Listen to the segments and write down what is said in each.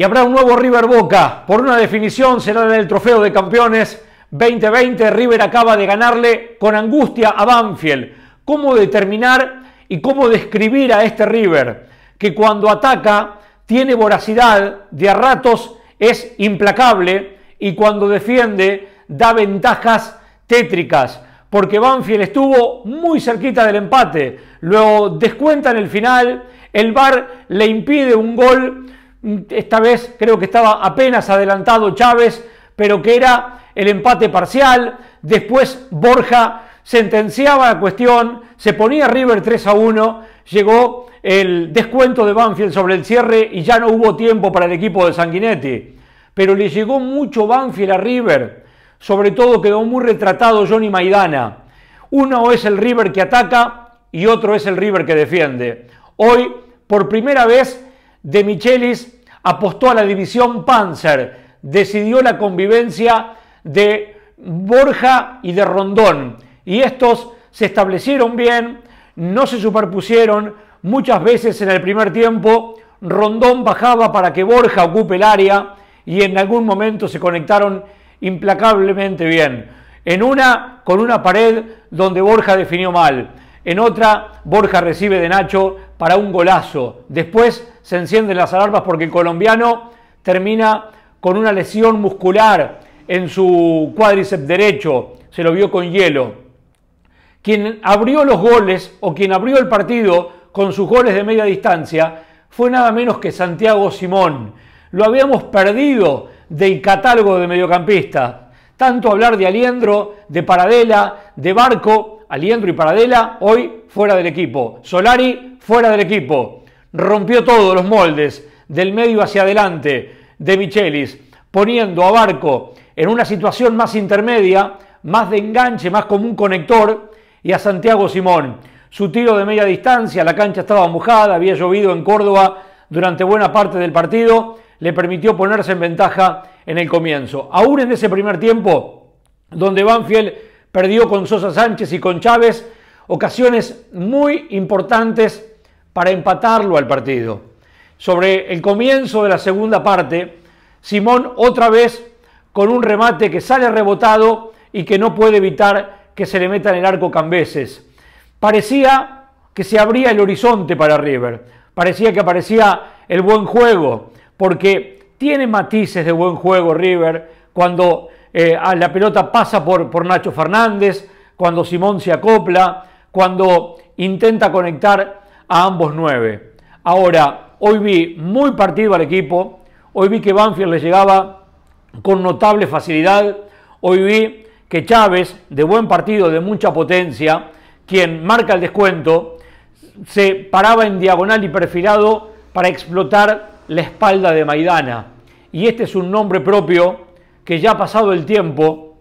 Y habrá un nuevo River Boca. Por una definición será en el Trofeo de Campeones 2020. River acaba de ganarle con angustia a Banfield. ¿Cómo determinar y cómo describir a este River? Que cuando ataca tiene voracidad, de a ratos es implacable y cuando defiende da ventajas tétricas. Porque Banfield estuvo muy cerquita del empate. Luego descuenta en el final. El VAR le impide un gol esta vez creo que estaba apenas adelantado Chávez, pero que era el empate parcial, después Borja sentenciaba la cuestión, se ponía River 3 a 1, llegó el descuento de Banfield sobre el cierre y ya no hubo tiempo para el equipo de Sanguinetti. Pero le llegó mucho Banfield a River, sobre todo quedó muy retratado Johnny Maidana. Uno es el River que ataca y otro es el River que defiende. Hoy, por primera vez, de Michelis apostó a la división Panzer, decidió la convivencia de Borja y de Rondón. Y estos se establecieron bien, no se superpusieron. Muchas veces en el primer tiempo Rondón bajaba para que Borja ocupe el área y en algún momento se conectaron implacablemente bien. En una con una pared donde Borja definió mal. En otra, Borja recibe de Nacho para un golazo. Después se encienden las alarmas porque el colombiano termina con una lesión muscular en su cuádriceps derecho. Se lo vio con hielo. Quien abrió los goles o quien abrió el partido con sus goles de media distancia fue nada menos que Santiago Simón. Lo habíamos perdido del catálogo de mediocampista. Tanto hablar de Aliendro, de Paradela, de Barco, Aliendro y Paradela, hoy fuera del equipo. Solari fuera del equipo. Rompió todos los moldes, del medio hacia adelante, de Michelis, poniendo a Barco en una situación más intermedia, más de enganche, más como un conector, y a Santiago Simón. Su tiro de media distancia, la cancha estaba mojada, había llovido en Córdoba durante buena parte del partido le permitió ponerse en ventaja en el comienzo. Aún en ese primer tiempo, donde Banfield perdió con Sosa Sánchez y con Chávez, ocasiones muy importantes para empatarlo al partido. Sobre el comienzo de la segunda parte, Simón otra vez con un remate que sale rebotado y que no puede evitar que se le meta en el arco Cambeses. Parecía que se abría el horizonte para River, parecía que aparecía el buen juego, porque tiene matices de buen juego River, cuando eh, la pelota pasa por, por Nacho Fernández, cuando Simón se acopla, cuando intenta conectar a ambos nueve. Ahora, hoy vi muy partido al equipo, hoy vi que Banfield le llegaba con notable facilidad, hoy vi que Chávez, de buen partido, de mucha potencia, quien marca el descuento, se paraba en diagonal y perfilado para explotar la espalda de Maidana. Y este es un nombre propio que ya pasado el tiempo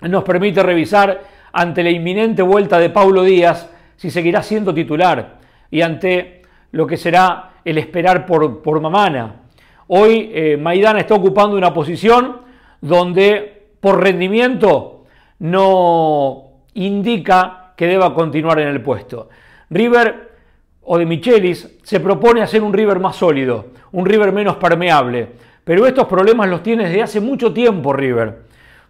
nos permite revisar ante la inminente vuelta de Paulo Díaz si seguirá siendo titular y ante lo que será el esperar por, por Mamana. Hoy eh, Maidana está ocupando una posición donde por rendimiento no indica que deba continuar en el puesto. River o de Michelis, se propone hacer un River más sólido, un River menos permeable. Pero estos problemas los tiene desde hace mucho tiempo River,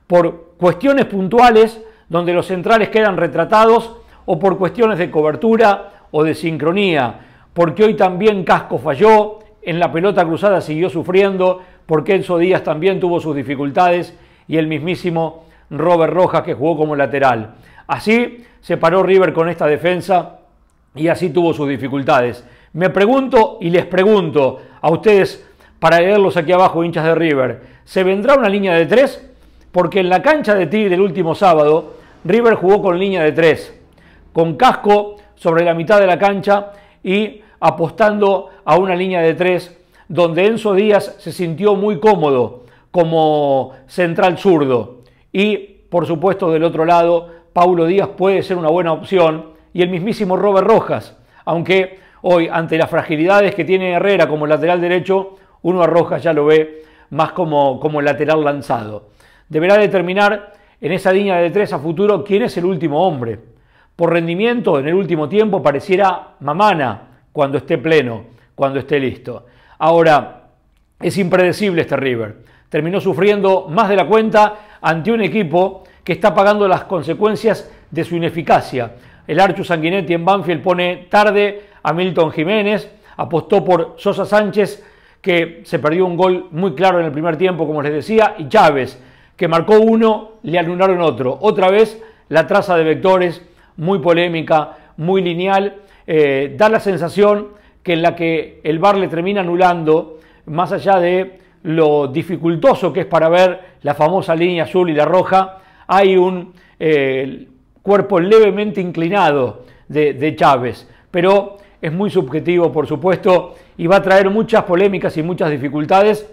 por cuestiones puntuales donde los centrales quedan retratados o por cuestiones de cobertura o de sincronía, porque hoy también Casco falló, en la pelota cruzada siguió sufriendo, porque Enzo Díaz también tuvo sus dificultades y el mismísimo Robert Rojas que jugó como lateral. Así se paró River con esta defensa y así tuvo sus dificultades. Me pregunto y les pregunto a ustedes, para leerlos aquí abajo, hinchas de River, ¿se vendrá una línea de tres? Porque en la cancha de Tigre el último sábado, River jugó con línea de tres, con casco sobre la mitad de la cancha y apostando a una línea de tres, donde Enzo Díaz se sintió muy cómodo como central zurdo. Y, por supuesto, del otro lado, Paulo Díaz puede ser una buena opción y el mismísimo Robert Rojas, aunque hoy ante las fragilidades que tiene Herrera como lateral derecho, uno a Rojas ya lo ve más como, como lateral lanzado. Deberá determinar en esa línea de tres a futuro quién es el último hombre. Por rendimiento, en el último tiempo pareciera Mamana cuando esté pleno, cuando esté listo. Ahora, es impredecible este River. Terminó sufriendo más de la cuenta ante un equipo que está pagando las consecuencias de su ineficacia. El Archu Sanguinetti en Banfield pone tarde a Milton Jiménez, apostó por Sosa Sánchez, que se perdió un gol muy claro en el primer tiempo, como les decía, y Chávez, que marcó uno, le anularon otro. Otra vez la traza de vectores, muy polémica, muy lineal, eh, da la sensación que en la que el VAR le termina anulando, más allá de lo dificultoso que es para ver la famosa línea azul y la roja, hay un eh, cuerpo levemente inclinado de, Chávez, pero es muy subjetivo, por supuesto, y va a traer muchas polémicas y muchas dificultades,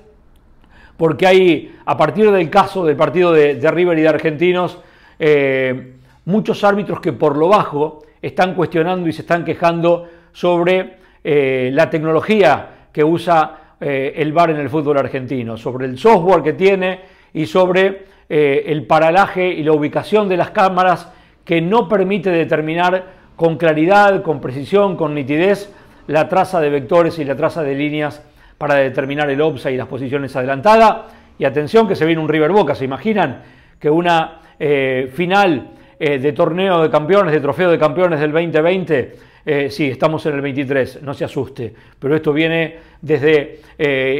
porque hay, a partir del caso del partido de, River y de Argentinos, eh, muchos árbitros que por lo bajo están cuestionando y se están quejando sobre eh, la tecnología que usa eh, el VAR en el fútbol argentino, sobre el software que tiene y sobre el paralaje y la ubicación de las cámaras que no permite determinar con claridad, con precisión, con nitidez la traza de vectores y la traza de líneas para determinar el OPSA y las posiciones adelantadas. Y atención que se viene un River Boca, ¿se imaginan que una eh, final eh, de torneo de campeones, de trofeo de campeones del 2020? Eh, sí, estamos en el 23, no se asuste, pero esto viene desde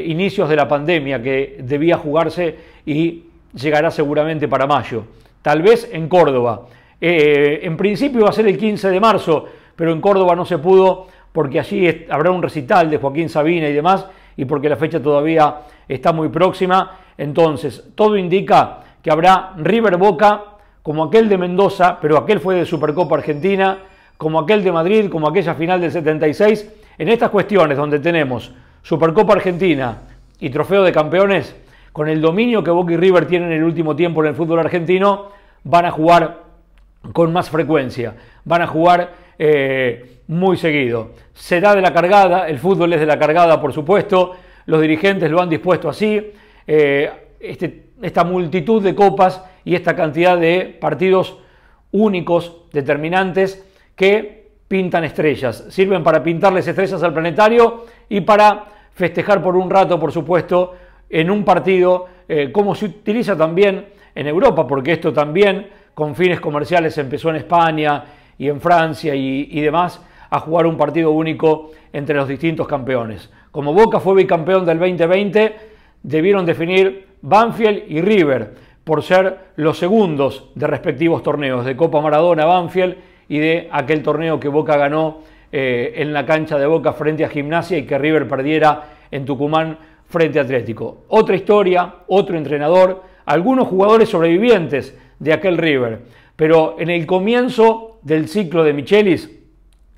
inicios de la pandemia que debía jugarse y llegará seguramente para mayo, tal vez en Córdoba. Eh, en principio va a ser el 15 de marzo, pero en Córdoba no se pudo porque allí habrá un recital de Joaquín Sabina y demás, y porque la fecha todavía está muy próxima. Entonces, todo indica que habrá River Boca, como aquel de Mendoza, pero aquel fue de Supercopa Argentina, como aquel de Madrid, como aquella final del 76. En estas cuestiones donde tenemos Supercopa Argentina y Trofeo de Campeones, con el dominio que Boca y River tienen en el último tiempo en el fútbol argentino, van a jugar con más frecuencia. Van a jugar eh, muy seguido. Será de la cargada, el fútbol es de la cargada, por supuesto. Los dirigentes lo han dispuesto así. Eh, este, esta multitud de copas y esta cantidad de partidos únicos, determinantes, que pintan estrellas. Sirven para pintarles estrellas al planetario y para festejar por un rato, por supuesto, en un partido, eh, como se utiliza también en Europa, porque esto también con fines comerciales empezó en España y en Francia y, demás a jugar un partido único entre los distintos campeones. Como Boca fue bicampeón del 2020, debieron definir Banfield y River por ser los segundos de respectivos torneos, de Copa Maradona, Banfield y de aquel torneo que Boca ganó eh, en la cancha de Boca frente a Gimnasia y que River perdiera en Tucumán frente a Atlético. Otra historia, otro entrenador, algunos jugadores sobrevivientes de aquel River. Pero en el comienzo del ciclo de Michelis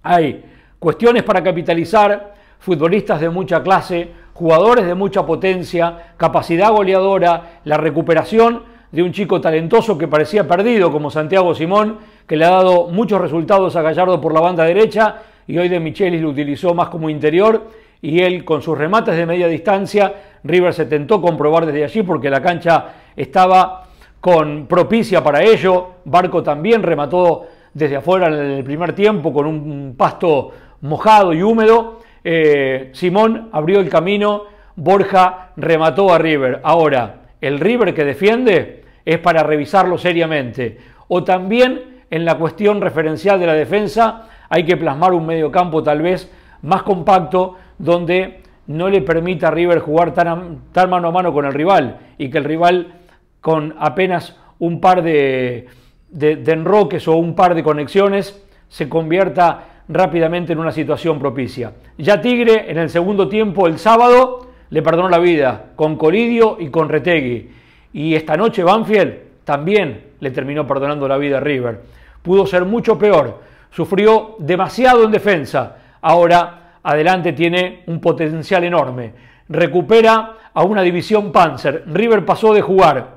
hay cuestiones para capitalizar, futbolistas de mucha clase, jugadores de mucha potencia, capacidad goleadora, la recuperación de un chico talentoso que parecía perdido como Santiago Simón, que le ha dado muchos resultados a Gallardo por la banda derecha y hoy de Michelis lo utilizó más como interior y él con sus remates de media distancia, River se tentó comprobar desde allí porque la cancha estaba con propicia para ello. Barco también remató desde afuera en el primer tiempo con un pasto mojado y húmedo. Eh, Simón abrió el camino, Borja remató a River. Ahora, el River que defiende es para revisarlo seriamente. O también en la cuestión referencial de la defensa hay que plasmar un campo tal vez más compacto donde no le permita a River jugar tan mano a mano con el rival y que el rival con apenas un par de, enroques o un par de conexiones, se convierta rápidamente en una situación propicia. Ya Tigre en el segundo tiempo el sábado le perdonó la vida con Colidio y con Retegui. Y esta noche Banfield también le terminó perdonando la vida a River. Pudo ser mucho peor. Sufrió demasiado en defensa. Ahora adelante tiene un potencial enorme. Recupera a una división Panzer. River pasó de jugar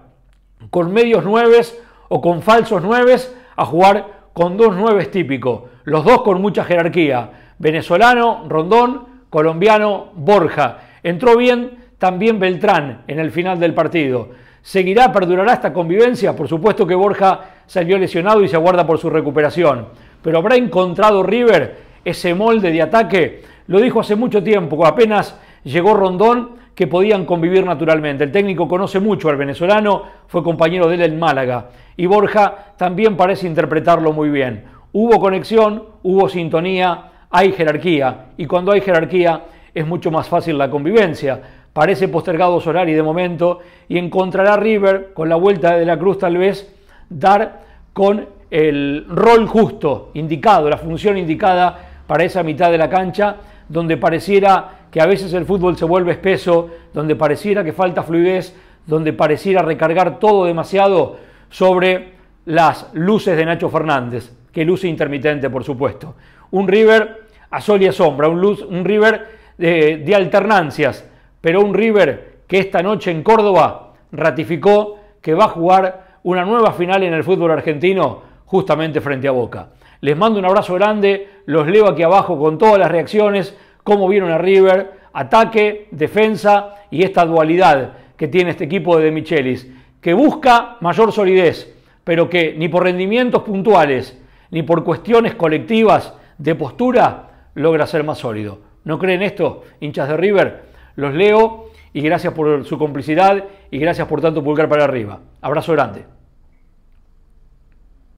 con medios nueves o con falsos nueves a jugar con dos nueves típicos, los dos con mucha jerarquía, venezolano, Rondón, colombiano, Borja. Entró bien también Beltrán en el final del partido. ¿Seguirá, perdurará esta convivencia? Por supuesto que Borja salió lesionado y se aguarda por su recuperación. Pero ¿habrá encontrado River ese molde de ataque? Lo dijo hace mucho tiempo, apenas llegó Rondón que podían convivir naturalmente. El técnico conoce mucho al venezolano, fue compañero de él en Málaga y Borja también parece interpretarlo muy bien. Hubo conexión, hubo sintonía, hay jerarquía y cuando hay jerarquía es mucho más fácil la convivencia. Parece postergado Solari de momento y encontrará River con la vuelta de la Cruz tal vez dar con el rol justo, indicado, la función indicada para esa mitad de la cancha donde pareciera que a veces el fútbol se vuelve espeso, donde pareciera que falta fluidez, donde pareciera recargar todo demasiado sobre las luces de Nacho Fernández, que luce intermitente, por supuesto. Un River a sol y a sombra, un, River de, de alternancias, pero un River que esta noche en Córdoba ratificó que va a jugar una nueva final en el fútbol argentino justamente frente a Boca. Les mando un abrazo grande, los leo aquí abajo con todas las reacciones, cómo vieron a River, ataque, defensa y esta dualidad que tiene este equipo de, de Michelis, que busca mayor solidez, pero que ni por rendimientos puntuales ni por cuestiones colectivas de postura logra ser más sólido. ¿No creen esto, hinchas de River? Los leo y gracias por su complicidad y gracias por tanto pulgar para arriba. Abrazo grande.